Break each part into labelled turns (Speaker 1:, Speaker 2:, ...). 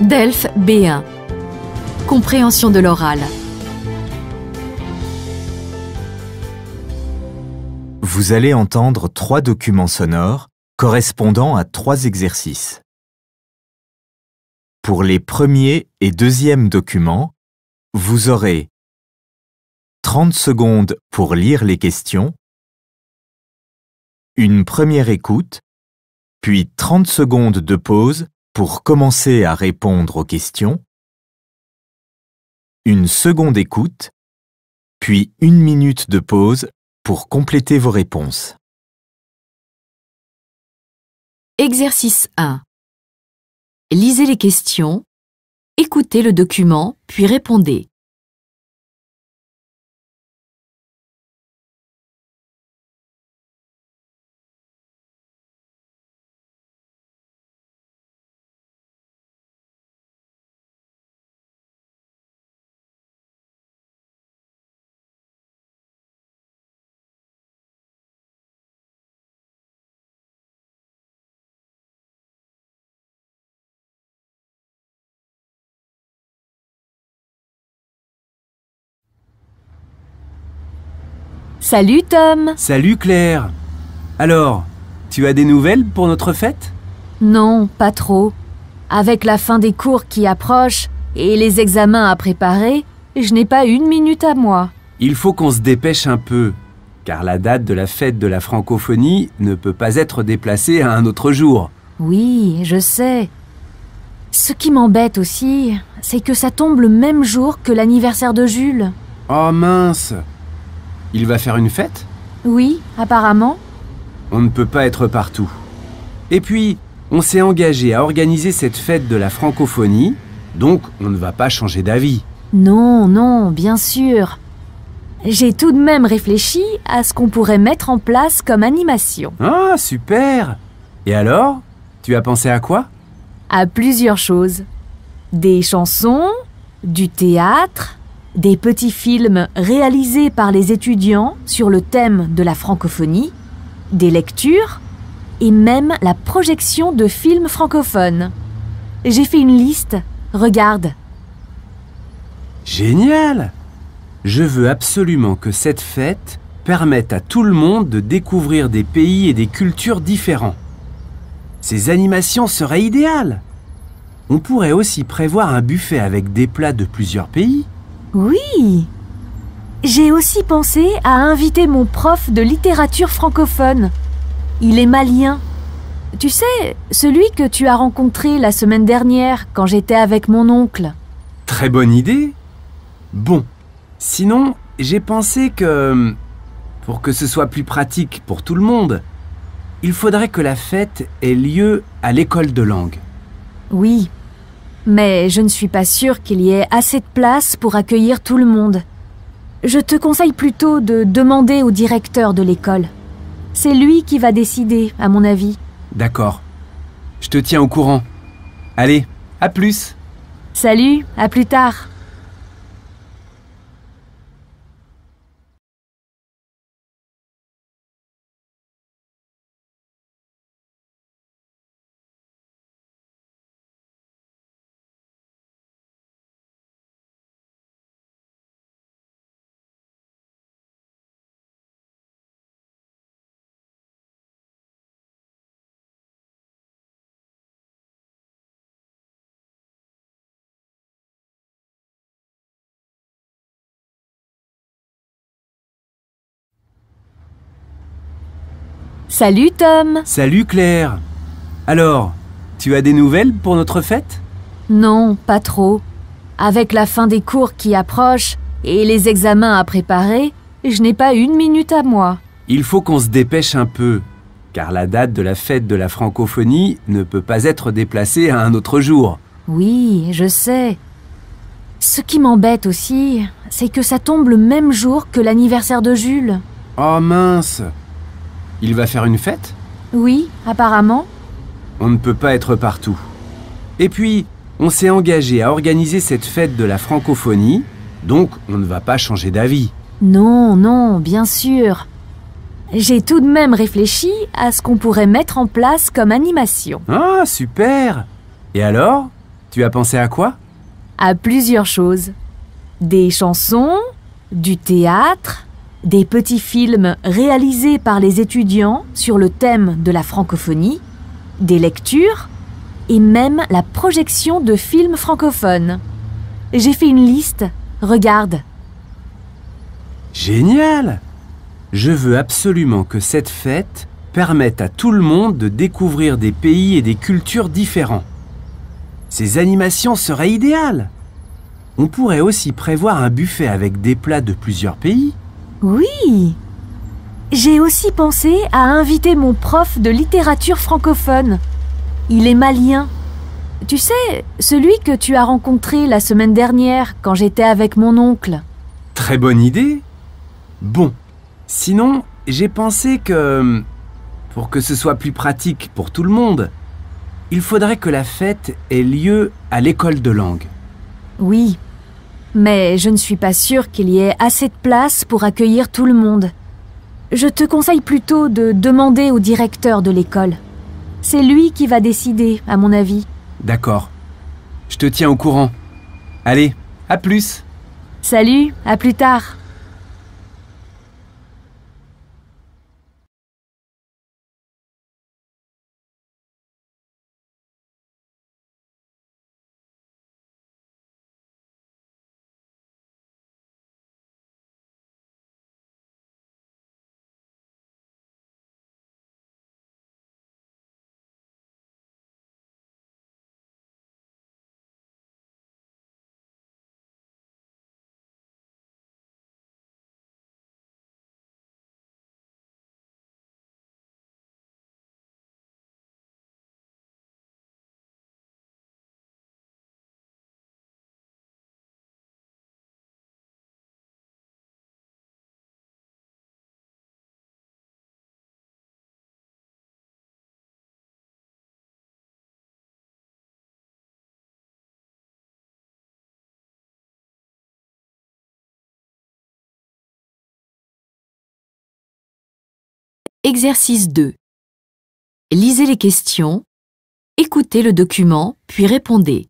Speaker 1: DELF B1 Compréhension de l'oral
Speaker 2: Vous allez entendre trois documents sonores correspondant à trois exercices. Pour les premiers et deuxièmes documents,
Speaker 3: vous aurez 30 secondes pour lire les questions, une première écoute, puis 30 secondes de pause pour commencer à répondre aux questions, une seconde écoute, puis une minute de pause pour compléter vos réponses.
Speaker 4: Exercice 1. Lisez les questions, écoutez le document, puis répondez. Salut
Speaker 5: Tom
Speaker 6: Salut Claire Alors, tu as des nouvelles pour notre fête
Speaker 5: Non, pas trop. Avec la fin des cours qui approche et les examens à préparer, je n'ai pas une minute à moi.
Speaker 6: Il faut qu'on se dépêche un peu, car la date de la fête de la francophonie ne peut pas être déplacée à un autre jour.
Speaker 5: Oui, je sais. Ce qui m'embête aussi, c'est que ça tombe le même jour que l'anniversaire de Jules.
Speaker 6: Oh mince il va faire une fête
Speaker 5: Oui, apparemment.
Speaker 6: On ne peut pas être partout. Et puis, on s'est engagé à organiser cette fête de la francophonie, donc on ne va pas changer d'avis.
Speaker 5: Non, non, bien sûr. J'ai tout de même réfléchi à ce qu'on pourrait mettre en place comme animation.
Speaker 6: Ah, super Et alors Tu as pensé à quoi
Speaker 5: À plusieurs choses. Des chansons, du théâtre, des petits films réalisés par les étudiants sur le thème de la francophonie, des lectures et même la projection de films francophones. J'ai fait une liste, regarde.
Speaker 6: Génial Je veux absolument que cette fête permette à tout le monde de découvrir des pays et des cultures différents. Ces animations seraient idéales. On pourrait aussi prévoir un buffet avec des plats de plusieurs pays oui J'ai aussi pensé à inviter mon prof
Speaker 5: de littérature francophone. Il est malien. Tu sais, celui que tu as rencontré la semaine dernière quand j'étais avec mon oncle.
Speaker 6: Très bonne idée. Bon, sinon, j'ai pensé que, pour que ce soit plus pratique pour tout le monde, il faudrait que la fête ait lieu à l'école de langue.
Speaker 5: Oui, mais je ne suis pas sûre qu'il y ait assez de place pour accueillir tout le monde. Je te conseille plutôt de demander au directeur de l'école. C'est lui qui va décider, à mon avis.
Speaker 6: D'accord. Je te tiens au courant. Allez, à plus.
Speaker 5: Salut, à plus tard.
Speaker 4: Salut Tom
Speaker 6: Salut Claire Alors, tu as des nouvelles pour notre fête
Speaker 5: Non, pas trop. Avec la fin des cours qui approche et les examens à préparer, je n'ai pas une minute à moi.
Speaker 6: Il faut qu'on se dépêche un peu, car la date de la fête de la francophonie ne peut pas être déplacée à un autre jour.
Speaker 5: Oui, je sais. Ce qui m'embête aussi, c'est que ça tombe le même jour que l'anniversaire de Jules.
Speaker 6: Oh mince il va faire une fête
Speaker 5: Oui, apparemment.
Speaker 6: On ne peut pas être partout. Et puis, on s'est engagé à organiser cette fête de la francophonie, donc on ne va pas changer d'avis.
Speaker 5: Non, non, bien sûr. J'ai tout de même réfléchi à ce qu'on pourrait mettre en place comme animation.
Speaker 6: Ah, super Et alors Tu as pensé à quoi
Speaker 5: À plusieurs choses. Des chansons, du théâtre, des petits films réalisés par les étudiants sur le thème de la francophonie, des lectures et même la projection de films francophones. J'ai fait une liste, regarde.
Speaker 6: Génial Je veux absolument que cette fête permette à tout le monde de découvrir des pays et des cultures différents. Ces animations seraient idéales. On pourrait aussi prévoir un buffet avec des plats de plusieurs pays. Oui
Speaker 5: J'ai aussi pensé à inviter mon prof de littérature francophone. Il est malien. Tu sais, celui que tu as rencontré la semaine dernière quand j'étais avec mon oncle.
Speaker 6: Très bonne idée. Bon, sinon, j'ai pensé que, pour que ce soit plus pratique pour tout le monde, il faudrait que la fête ait lieu à l'école de langue.
Speaker 5: Oui, mais je ne suis pas sûre qu'il y ait assez de place pour accueillir tout le monde. Je te conseille plutôt de demander au directeur de l'école. C'est lui qui va décider, à mon avis.
Speaker 6: D'accord. Je te tiens au courant. Allez, à plus.
Speaker 4: Salut, à plus tard. Exercice 2. Lisez les questions, écoutez le document, puis répondez.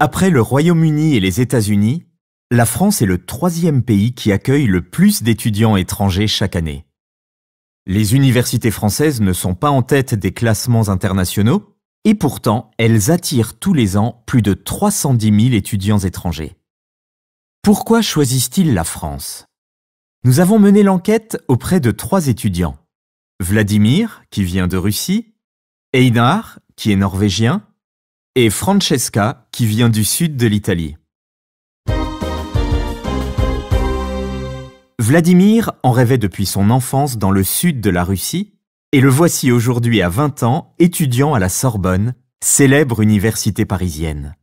Speaker 2: Après le Royaume-Uni et les États-Unis, la France est le troisième pays qui accueille le plus d'étudiants étrangers chaque année. Les universités françaises ne sont pas en tête des classements internationaux, et pourtant elles attirent tous les ans plus de 310 000 étudiants étrangers. Pourquoi choisissent-ils la France Nous avons mené l'enquête auprès de trois étudiants. Vladimir, qui vient de Russie, Einar, qui est norvégien, et Francesca qui vient du sud de l'Italie. Vladimir en rêvait depuis son enfance dans le sud de la Russie et le voici aujourd'hui à 20 ans étudiant à la Sorbonne, célèbre université parisienne.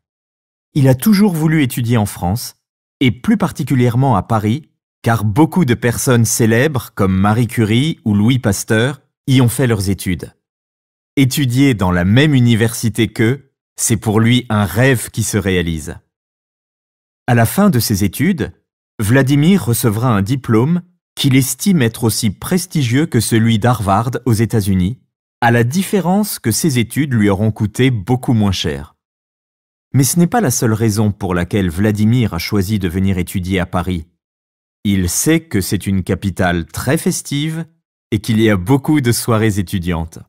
Speaker 2: Il a toujours voulu étudier en France et plus particulièrement à Paris car beaucoup de personnes célèbres comme Marie Curie ou Louis Pasteur y ont fait leurs études. Étudier dans la même université qu'eux c'est pour lui un rêve qui se réalise. À la fin de ses études, Vladimir recevra un diplôme qu'il estime être aussi prestigieux que celui d'Harvard aux États-Unis, à la différence que ses études lui auront coûté beaucoup moins cher. Mais ce n'est pas la seule raison pour laquelle Vladimir a choisi de venir étudier à Paris. Il sait que c'est une capitale très festive et qu'il y a beaucoup de soirées étudiantes.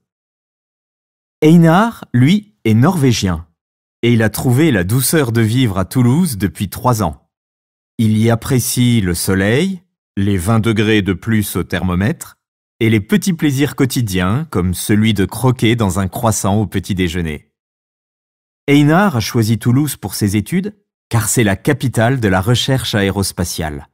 Speaker 2: Einar, lui, est norvégien et il a trouvé la douceur de vivre à Toulouse depuis trois ans. Il y apprécie le soleil, les 20 degrés de plus au thermomètre et les petits plaisirs quotidiens comme celui de croquer dans un croissant au petit déjeuner. Einar a choisi Toulouse pour ses études car c'est la capitale de la recherche aérospatiale.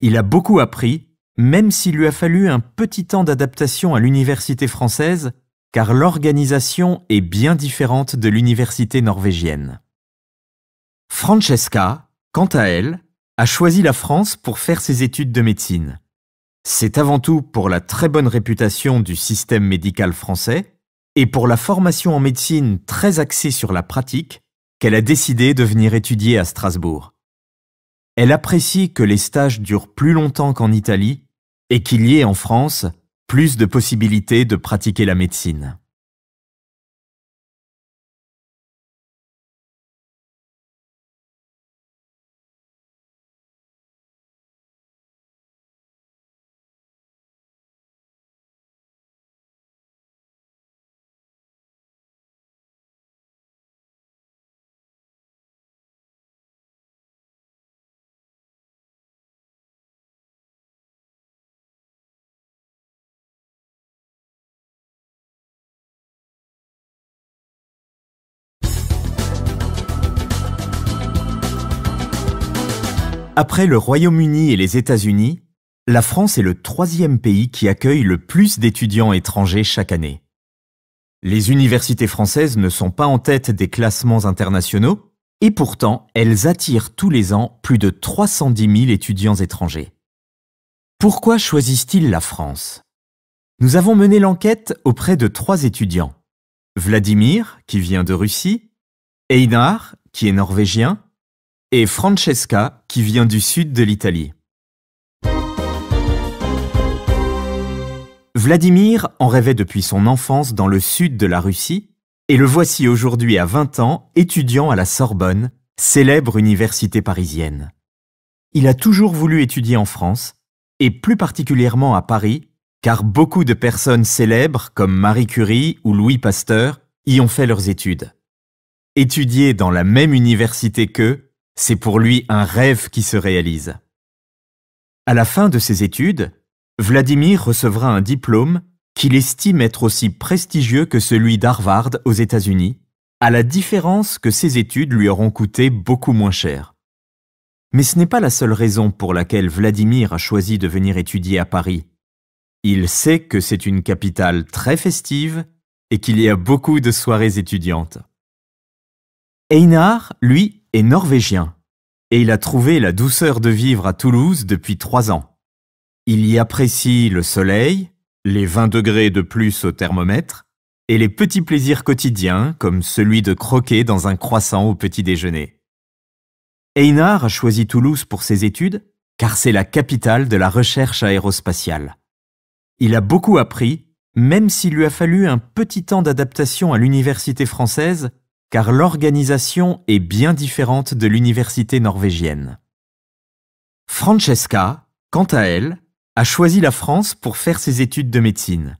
Speaker 2: Il a beaucoup appris, même s'il lui a fallu un petit temps d'adaptation à l'université française car l'organisation est bien différente de l'université norvégienne. Francesca, quant à elle, a choisi la France pour faire ses études de médecine. C'est avant tout pour la très bonne réputation du système médical français et pour la formation en médecine très axée sur la pratique qu'elle a décidé de venir étudier à Strasbourg. Elle apprécie que les stages durent plus longtemps qu'en Italie et qu'il y ait en France plus de possibilités de pratiquer la médecine. Après le Royaume-Uni et les États-Unis, la France est le troisième pays qui accueille le plus d'étudiants étrangers chaque année. Les universités françaises ne sont pas en tête des classements internationaux, et pourtant elles attirent tous les ans plus de 310 000 étudiants étrangers. Pourquoi choisissent-ils la France Nous avons mené l'enquête auprès de trois étudiants. Vladimir, qui vient de Russie, Einar, qui est norvégien, et Francesca qui vient du sud de l'Italie. Vladimir en rêvait depuis son enfance dans le sud de la Russie et le voici aujourd'hui à 20 ans étudiant à la Sorbonne, célèbre université parisienne. Il a toujours voulu étudier en France et plus particulièrement à Paris car beaucoup de personnes célèbres comme Marie Curie ou Louis Pasteur y ont fait leurs études. Étudier dans la même université qu'eux c'est pour lui un rêve qui se réalise. À la fin de ses études, Vladimir recevra un diplôme qu'il estime être aussi prestigieux que celui d'Harvard aux États-Unis, à la différence que ses études lui auront coûté beaucoup moins cher. Mais ce n'est pas la seule raison pour laquelle Vladimir a choisi de venir étudier à Paris. Il sait que c'est une capitale très festive et qu'il y a beaucoup de soirées étudiantes. Einar, lui, est norvégien et il a trouvé la douceur de vivre à Toulouse depuis trois ans. Il y apprécie le soleil, les 20 degrés de plus au thermomètre et les petits plaisirs quotidiens comme celui de croquer dans un croissant au petit déjeuner. Einar a choisi Toulouse pour ses études car c'est la capitale de la recherche aérospatiale. Il a beaucoup appris, même s'il lui a fallu un petit temps d'adaptation à l'université française car l'organisation est bien différente de l'université norvégienne. Francesca, quant à elle, a choisi la France pour faire ses études de médecine.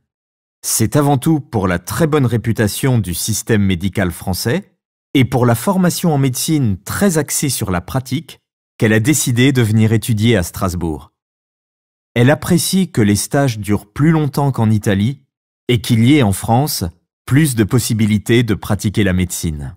Speaker 2: C'est avant tout pour la très bonne réputation du système médical français et pour la formation en médecine très axée sur la pratique qu'elle a décidé de venir étudier à Strasbourg. Elle apprécie que les stages durent plus longtemps qu'en Italie et qu'il y ait en France plus de possibilités
Speaker 4: de pratiquer la médecine.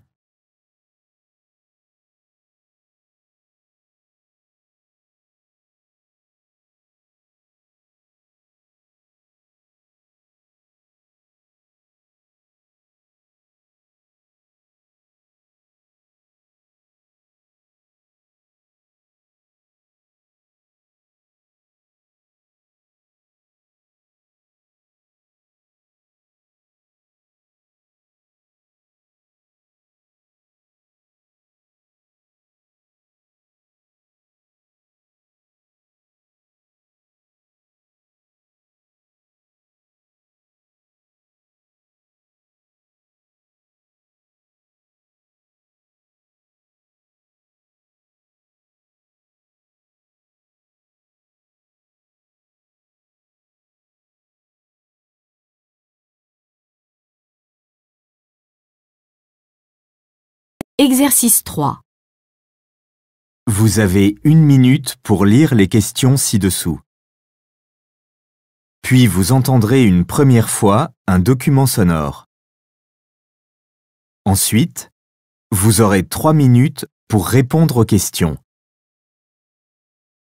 Speaker 4: Exercice 3. Vous avez une minute pour lire les questions ci-dessous.
Speaker 3: Puis vous entendrez une première fois un document sonore. Ensuite, vous aurez trois minutes pour répondre aux questions.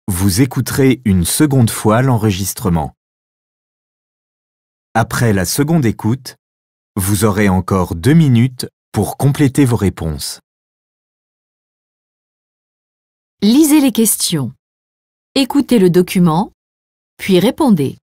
Speaker 3: Vous écouterez une seconde fois l'enregistrement. Après la seconde écoute, vous aurez encore deux minutes pour compléter vos réponses.
Speaker 4: Lisez les questions. Écoutez le document, puis répondez.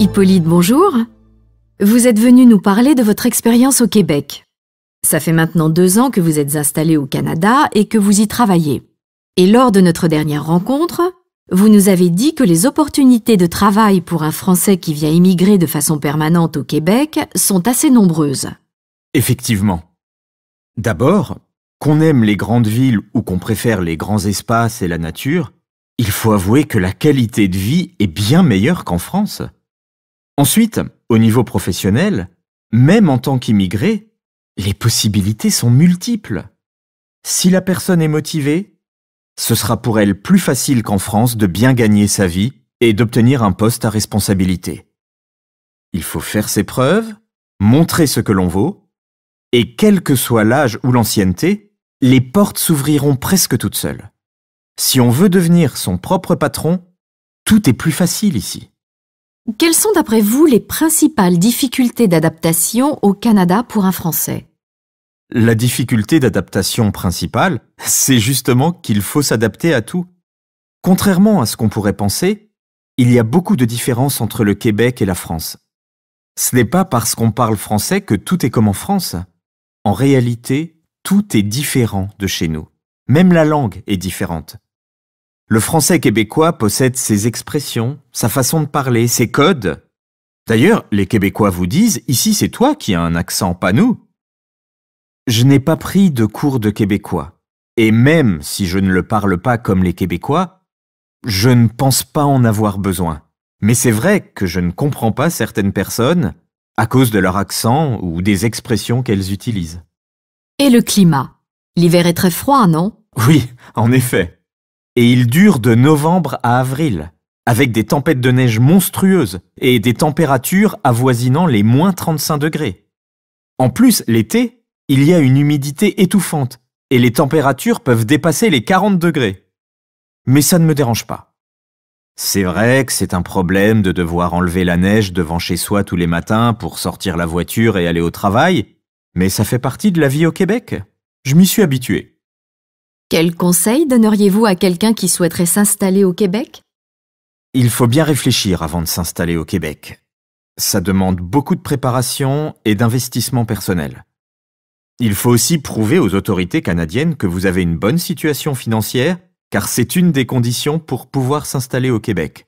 Speaker 1: Hippolyte, bonjour. Vous êtes venu nous parler de votre expérience au Québec. Ça fait maintenant deux ans que vous êtes installé au Canada et que vous y travaillez. Et lors de notre dernière rencontre, vous nous avez dit que les opportunités de travail pour un Français qui vient immigrer de façon permanente au Québec sont assez nombreuses.
Speaker 2: Effectivement. D'abord, qu'on aime les grandes villes ou qu'on préfère les grands espaces et la nature, il faut avouer que la qualité de vie est bien meilleure qu'en France. Ensuite, au niveau professionnel, même en tant qu'immigré, les possibilités sont multiples. Si la personne est motivée, ce sera pour elle plus facile qu'en France de bien gagner sa vie et d'obtenir un poste à responsabilité. Il faut faire ses preuves, montrer ce que l'on vaut, et quel que soit l'âge ou l'ancienneté, les portes s'ouvriront presque toutes seules. Si on veut devenir son propre patron, tout est plus facile ici.
Speaker 1: Quelles sont d'après vous les principales difficultés d'adaptation au Canada pour un Français
Speaker 2: La difficulté d'adaptation principale, c'est justement qu'il faut s'adapter à tout. Contrairement à ce qu'on pourrait penser, il y a beaucoup de différences entre le Québec et la France. Ce n'est pas parce qu'on parle français que tout est comme en France. En réalité, tout est différent de chez nous. Même la langue est différente. Le français québécois possède ses expressions, sa façon de parler, ses codes. D'ailleurs, les Québécois vous disent, ici c'est toi qui as un accent, pas nous. Je n'ai pas pris de cours de québécois. Et même si je ne le parle pas comme les Québécois, je ne pense pas en avoir besoin. Mais c'est vrai que je ne comprends pas certaines personnes à cause de leur accent ou des expressions qu'elles utilisent.
Speaker 1: Et le climat L'hiver est très froid, non
Speaker 2: Oui, en effet et il dure de novembre à avril, avec des tempêtes de neige monstrueuses et des températures avoisinant les moins 35 degrés. En plus, l'été, il y a une humidité étouffante, et les températures peuvent dépasser les 40 degrés. Mais ça ne me dérange pas. C'est vrai que c'est un problème de devoir enlever la neige devant chez soi tous les matins pour sortir la voiture et aller au travail, mais ça fait partie de la vie au Québec. Je m'y suis habitué.
Speaker 1: Quel conseil donneriez-vous à quelqu'un qui souhaiterait s'installer au Québec
Speaker 2: Il faut bien réfléchir avant de s'installer au Québec. Ça demande beaucoup de préparation et d'investissement personnel. Il faut aussi prouver aux autorités canadiennes que vous avez une bonne situation financière, car c'est une des conditions pour pouvoir s'installer au Québec.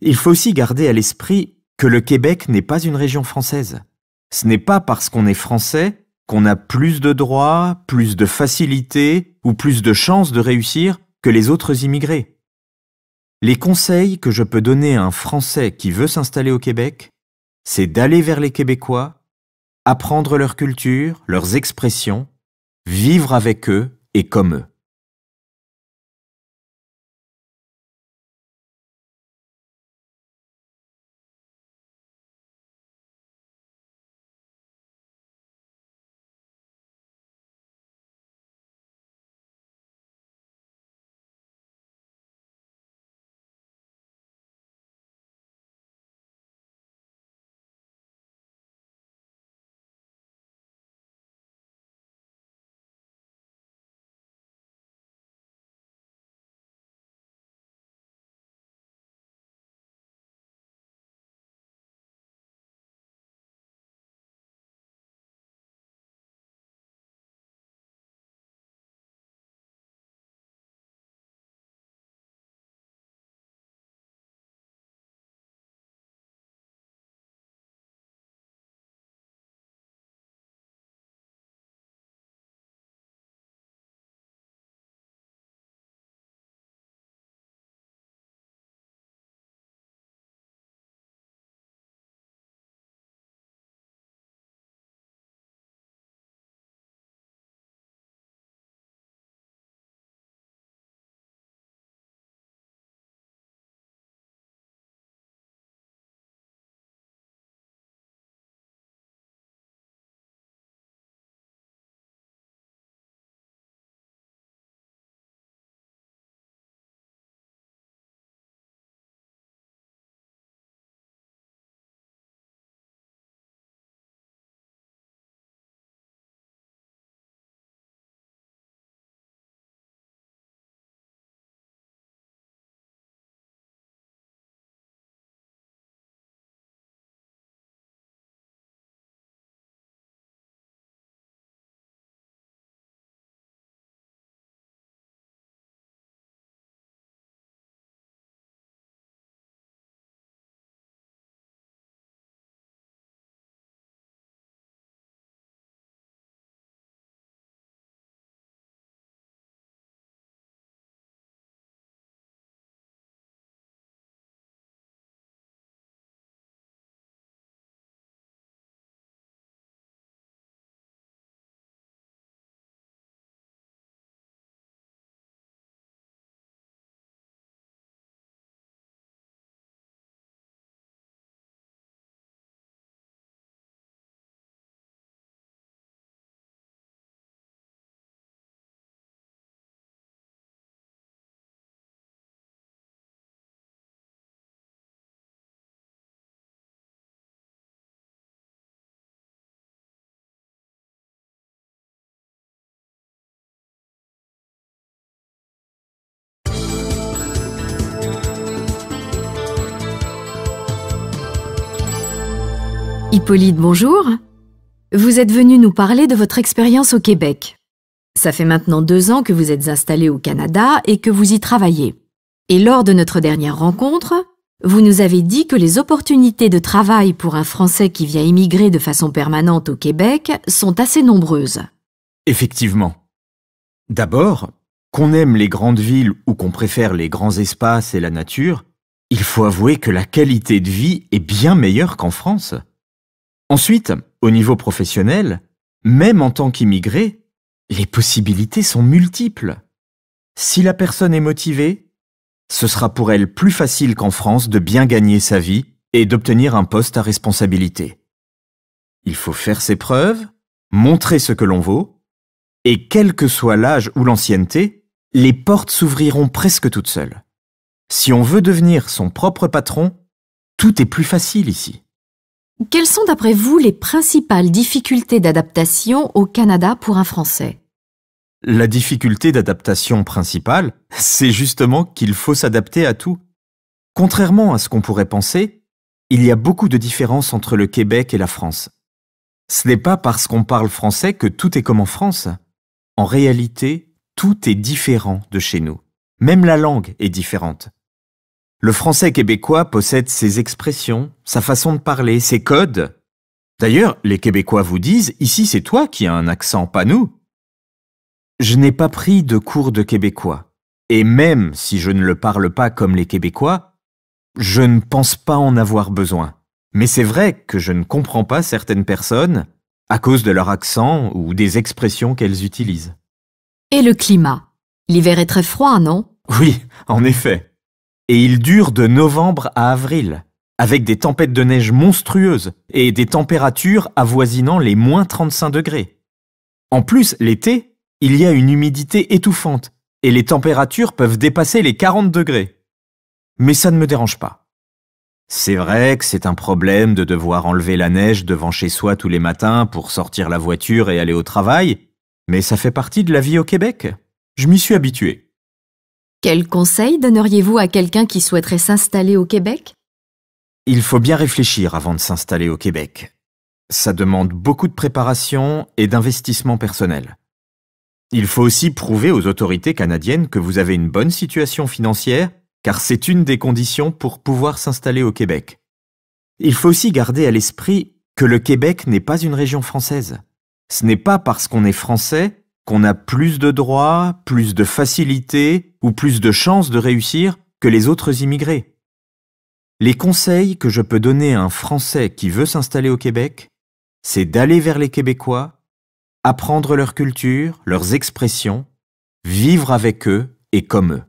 Speaker 2: Il faut aussi garder à l'esprit que le Québec n'est pas une région française. Ce n'est pas parce qu'on est français qu'on a plus de droits, plus de facilités ou plus de chances de réussir que les autres immigrés. Les conseils que je peux donner à un Français qui veut s'installer au Québec, c'est d'aller vers les Québécois, apprendre leur culture, leurs expressions, vivre
Speaker 3: avec
Speaker 4: eux et comme eux. Hippolyte,
Speaker 1: bonjour. Vous êtes venu nous parler de votre expérience au Québec. Ça fait maintenant deux ans que vous êtes installé au Canada et que vous y travaillez. Et lors de notre dernière rencontre, vous nous avez dit que les opportunités de travail pour un Français qui vient immigrer de façon permanente au Québec sont assez nombreuses.
Speaker 2: Effectivement. D'abord, qu'on aime les grandes villes ou qu'on préfère les grands espaces et la nature, il faut avouer que la qualité de vie est bien meilleure qu'en France. Ensuite, au niveau professionnel, même en tant qu'immigré, les possibilités sont multiples. Si la personne est motivée, ce sera pour elle plus facile qu'en France de bien gagner sa vie et d'obtenir un poste à responsabilité. Il faut faire ses preuves, montrer ce que l'on vaut, et quel que soit l'âge ou l'ancienneté, les portes s'ouvriront presque toutes seules. Si on veut devenir son propre patron, tout est plus facile ici.
Speaker 1: Quelles sont d'après vous les principales difficultés d'adaptation au Canada pour un Français
Speaker 2: La difficulté d'adaptation principale, c'est justement qu'il faut s'adapter à tout. Contrairement à ce qu'on pourrait penser, il y a beaucoup de différences entre le Québec et la France. Ce n'est pas parce qu'on parle français que tout est comme en France. En réalité, tout est différent de chez nous. Même la langue est différente. Le français québécois possède ses expressions, sa façon de parler, ses codes. D'ailleurs, les Québécois vous disent, ici c'est toi qui as un accent, pas nous. Je n'ai pas pris de cours de québécois. Et même si je ne le parle pas comme les Québécois, je ne pense pas en avoir besoin. Mais c'est vrai que je ne comprends pas certaines personnes à cause de leur accent ou des expressions qu'elles utilisent.
Speaker 1: Et le climat L'hiver est très froid, non
Speaker 2: Oui, en effet et il dure de novembre à avril, avec des tempêtes de neige monstrueuses et des températures avoisinant les moins 35 degrés. En plus, l'été, il y a une humidité étouffante et les températures peuvent dépasser les 40 degrés. Mais ça ne me dérange pas. C'est vrai que c'est un problème de devoir enlever la neige devant chez soi tous les matins pour sortir la voiture et aller au travail, mais ça fait partie de la vie au Québec. Je m'y suis habitué.
Speaker 1: Quel conseil donneriez-vous à quelqu'un qui souhaiterait s'installer au Québec
Speaker 2: Il faut bien réfléchir avant de s'installer au Québec. Ça demande beaucoup de préparation et d'investissement personnel. Il faut aussi prouver aux autorités canadiennes que vous avez une bonne situation financière, car c'est une des conditions pour pouvoir s'installer au Québec. Il faut aussi garder à l'esprit que le Québec n'est pas une région française. Ce n'est pas parce qu'on est français qu'on a plus de droits, plus de facilités ou plus de chances de réussir que les autres immigrés. Les conseils que je peux donner à un Français qui veut s'installer au Québec, c'est d'aller vers les Québécois, apprendre leur culture, leurs expressions,
Speaker 4: vivre avec eux et comme eux.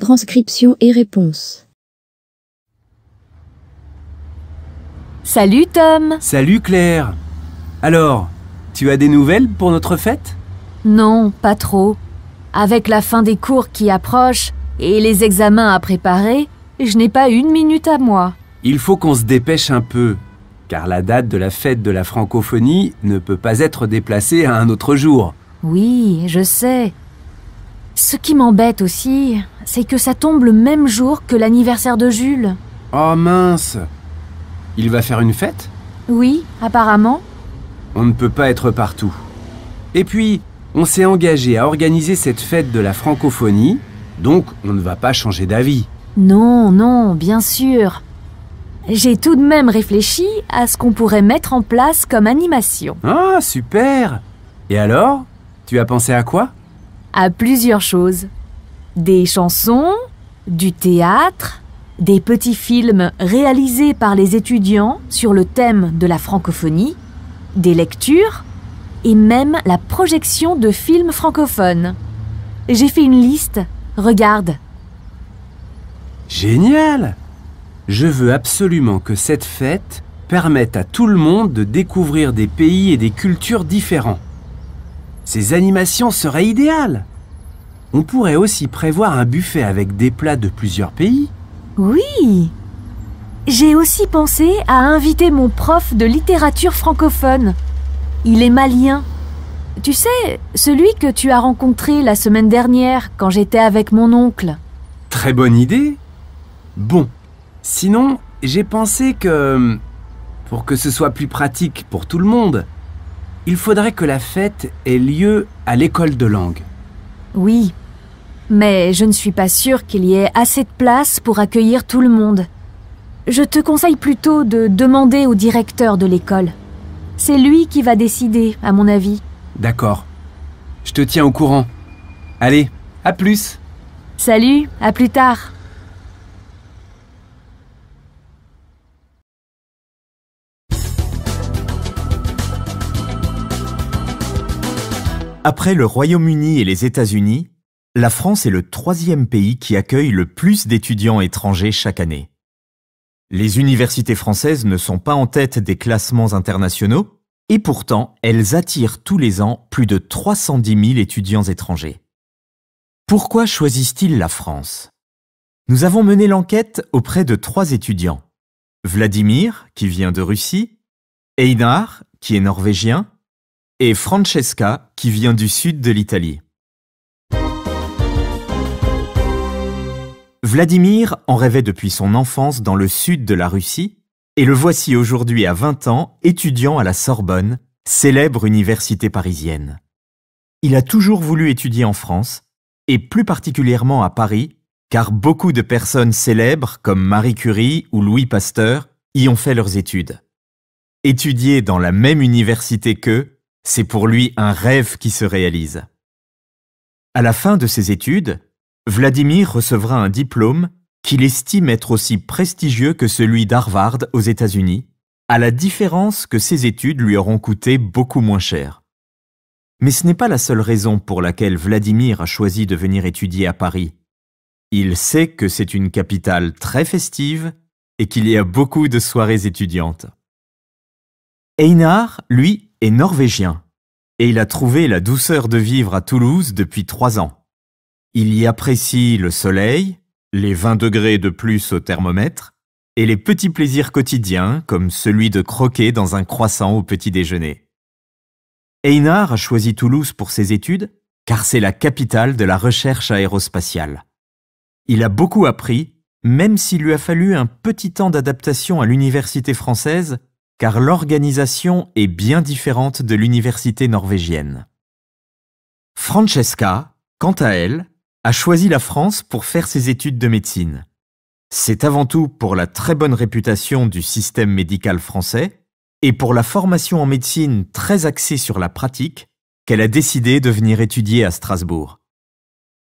Speaker 4: Transcription et réponse. Salut Tom
Speaker 6: Salut Claire Alors, tu as des nouvelles pour notre fête
Speaker 5: Non, pas trop. Avec la fin des cours qui approche et les examens à préparer, je n'ai pas une minute à moi.
Speaker 6: Il faut qu'on se dépêche un peu, car la date de la fête de la francophonie ne peut pas être déplacée à un autre jour.
Speaker 5: Oui, je sais. Ce qui m'embête aussi, c'est que ça tombe le même jour que l'anniversaire de Jules.
Speaker 6: Oh mince Il va faire une fête
Speaker 5: Oui, apparemment.
Speaker 6: On ne peut pas être partout. Et puis, on s'est engagé à organiser cette fête de la francophonie, donc on ne va pas changer d'avis.
Speaker 5: Non, non, bien sûr. J'ai tout de même réfléchi à ce qu'on pourrait mettre en place comme animation.
Speaker 6: Ah, super Et alors Tu as pensé à quoi
Speaker 5: À plusieurs choses. Des chansons, du théâtre, des petits films réalisés par les étudiants sur le thème de la francophonie, des lectures et même la projection de films francophones. J'ai fait une liste, regarde.
Speaker 6: Génial Je veux absolument que cette fête permette à tout le monde de découvrir des pays et des cultures différents. Ces animations seraient idéales on pourrait aussi prévoir un buffet avec des plats de plusieurs pays. Oui
Speaker 5: J'ai aussi pensé à inviter
Speaker 6: mon prof de littérature
Speaker 5: francophone. Il est malien. Tu sais, celui que tu as rencontré la semaine dernière quand j'étais avec mon oncle.
Speaker 6: Très bonne idée Bon, sinon, j'ai pensé que... Pour que ce soit plus pratique pour tout le monde, il faudrait que la fête ait lieu à l'école de langue.
Speaker 5: Oui, mais je ne suis pas sûre qu'il y ait assez de place pour accueillir tout le monde. Je te conseille plutôt de demander au directeur de l'école. C'est lui qui va décider, à mon avis.
Speaker 6: D'accord. Je te tiens au courant. Allez, à plus.
Speaker 5: Salut, à plus tard.
Speaker 2: Après le Royaume-Uni et les États-Unis, la France est le troisième pays qui accueille le plus d'étudiants étrangers chaque année. Les universités françaises ne sont pas en tête des classements internationaux, et pourtant elles attirent tous les ans plus de 310 000 étudiants étrangers. Pourquoi choisissent-ils la France Nous avons mené l'enquête auprès de trois étudiants. Vladimir, qui vient de Russie, Einar, qui est norvégien, et Francesca, qui vient du sud de l'Italie. Vladimir en rêvait depuis son enfance dans le sud de la Russie, et le voici aujourd'hui à 20 ans, étudiant à la Sorbonne, célèbre université parisienne. Il a toujours voulu étudier en France, et plus particulièrement à Paris, car beaucoup de personnes célèbres comme Marie Curie ou Louis Pasteur y ont fait leurs études. Étudier dans la même université qu'eux, c'est pour lui un rêve qui se réalise. À la fin de ses études, Vladimir recevra un diplôme qu'il estime être aussi prestigieux que celui d'Harvard aux États-Unis, à la différence que ses études lui auront coûté beaucoup moins cher. Mais ce n'est pas la seule raison pour laquelle Vladimir a choisi de venir étudier à Paris. Il sait que c'est une capitale très festive et qu'il y a beaucoup de soirées étudiantes. Einar, lui, est norvégien, et il a trouvé la douceur de vivre à Toulouse depuis trois ans. Il y apprécie le soleil, les 20 degrés de plus au thermomètre, et les petits plaisirs quotidiens comme celui de croquer dans un croissant au petit déjeuner. Einar a choisi Toulouse pour ses études car c'est la capitale de la recherche aérospatiale. Il a beaucoup appris, même s'il lui a fallu un petit temps d'adaptation à l'université française, car l'organisation est bien différente de l'université norvégienne. Francesca, quant à elle, a choisi la France pour faire ses études de médecine. C'est avant tout pour la très bonne réputation du système médical français et pour la formation en médecine très axée sur la pratique qu'elle a décidé de venir étudier à Strasbourg.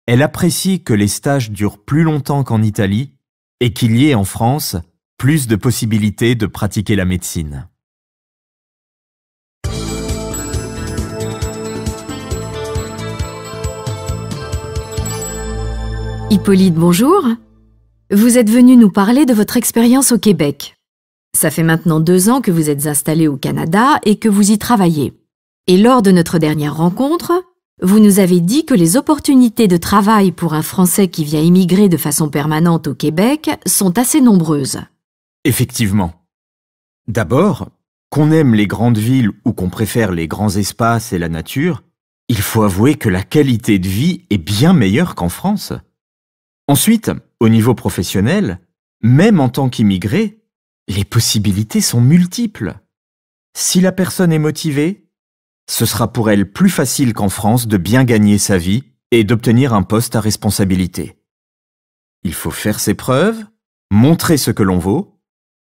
Speaker 2: Elle apprécie que les stages durent plus longtemps qu'en Italie et qu'il y ait en France plus de possibilités de pratiquer la médecine.
Speaker 1: Hippolyte, bonjour. Vous êtes venu nous parler de votre expérience au Québec. Ça fait maintenant deux ans que vous êtes installé au Canada et que vous y travaillez. Et lors de notre dernière rencontre, vous nous avez dit que les opportunités de travail pour un Français qui vient immigrer de façon permanente au Québec
Speaker 2: sont assez nombreuses. Effectivement. D'abord, qu'on aime les grandes villes ou qu'on préfère les grands espaces et la nature, il faut avouer que la qualité de vie est bien meilleure qu'en France. Ensuite, au niveau professionnel, même en tant qu'immigré, les possibilités sont multiples. Si la personne est motivée, ce sera pour elle plus facile qu'en France de bien gagner sa vie et d'obtenir un poste à responsabilité. Il faut faire ses preuves, montrer ce que l'on vaut,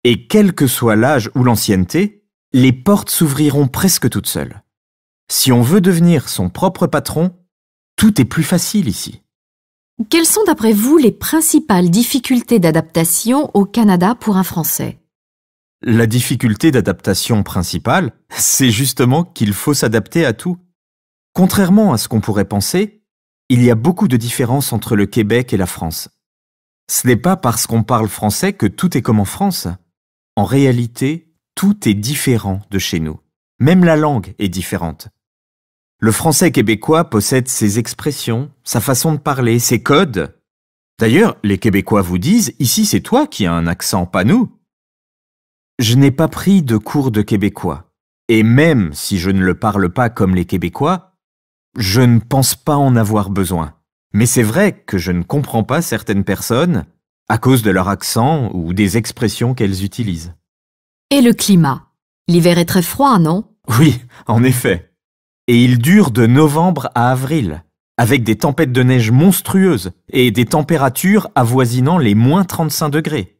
Speaker 2: et quel que soit l'âge ou l'ancienneté, les portes s'ouvriront presque toutes seules. Si on veut devenir son propre patron, tout est plus facile ici.
Speaker 1: Quelles sont d'après vous les principales difficultés d'adaptation au Canada pour un Français
Speaker 2: La difficulté d'adaptation principale, c'est justement qu'il faut s'adapter à tout. Contrairement à ce qu'on pourrait penser, il y a beaucoup de différences entre le Québec et la France. Ce n'est pas parce qu'on parle français que tout est comme en France. En réalité, tout est différent de chez nous. Même la langue est différente. Le français québécois possède ses expressions, sa façon de parler, ses codes. D'ailleurs, les Québécois vous disent, ici c'est toi qui as un accent, pas nous. Je n'ai pas pris de cours de québécois. Et même si je ne le parle pas comme les Québécois, je ne pense pas en avoir besoin. Mais c'est vrai que je ne comprends pas certaines personnes à cause de leur accent ou des expressions qu'elles utilisent.
Speaker 1: Et le climat L'hiver est très froid, non
Speaker 2: Oui, en effet et il dure de novembre à avril, avec des tempêtes de neige monstrueuses et des températures avoisinant les moins 35 degrés.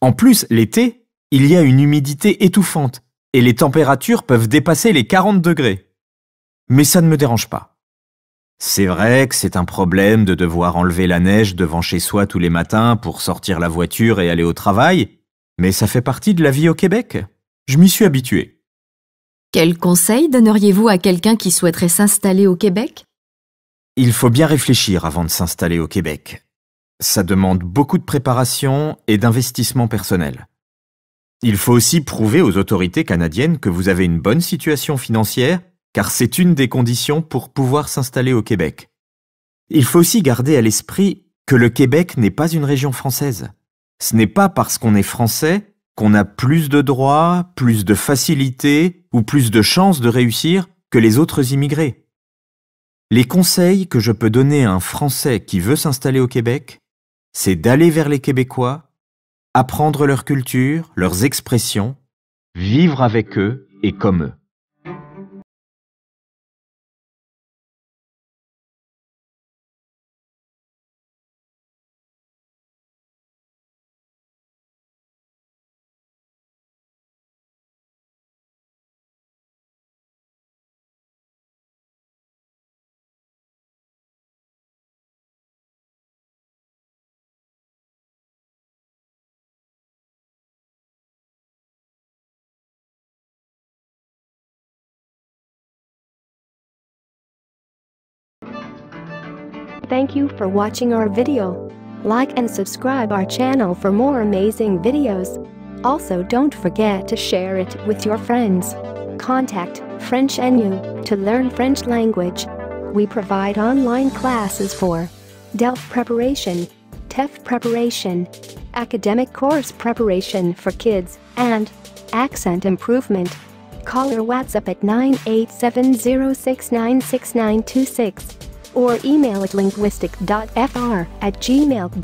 Speaker 2: En plus, l'été, il y a une humidité étouffante et les températures peuvent dépasser les 40 degrés. Mais ça ne me dérange pas. C'est vrai que c'est un problème de devoir enlever la neige devant chez soi tous les matins pour sortir la voiture et aller au travail, mais ça fait partie de la vie au Québec. Je m'y suis habitué.
Speaker 1: Quel conseil donneriez-vous à quelqu'un qui souhaiterait s'installer au Québec
Speaker 2: Il faut bien réfléchir avant de s'installer au Québec. Ça demande beaucoup de préparation et d'investissement personnel. Il faut aussi prouver aux autorités canadiennes que vous avez une bonne situation financière, car c'est une des conditions pour pouvoir s'installer au Québec. Il faut aussi garder à l'esprit que le Québec n'est pas une région française. Ce n'est pas parce qu'on est français qu'on a plus de droits, plus de facilités ou plus de chances de réussir que les autres immigrés. Les conseils que je peux donner à un Français qui veut s'installer au Québec, c'est d'aller vers les Québécois, apprendre leur culture, leurs expressions, vivre avec eux
Speaker 3: et
Speaker 4: comme eux. Thank you for watching our video. Like and subscribe our channel
Speaker 5: for more amazing videos. Also don't forget to share it with your friends. Contact French NU to learn French language. We provide online classes for DELF preparation, TEF preparation, academic course preparation for kids, and accent improvement. Call or WhatsApp at 9870696926 or email at linguistic.fr at gmail.com.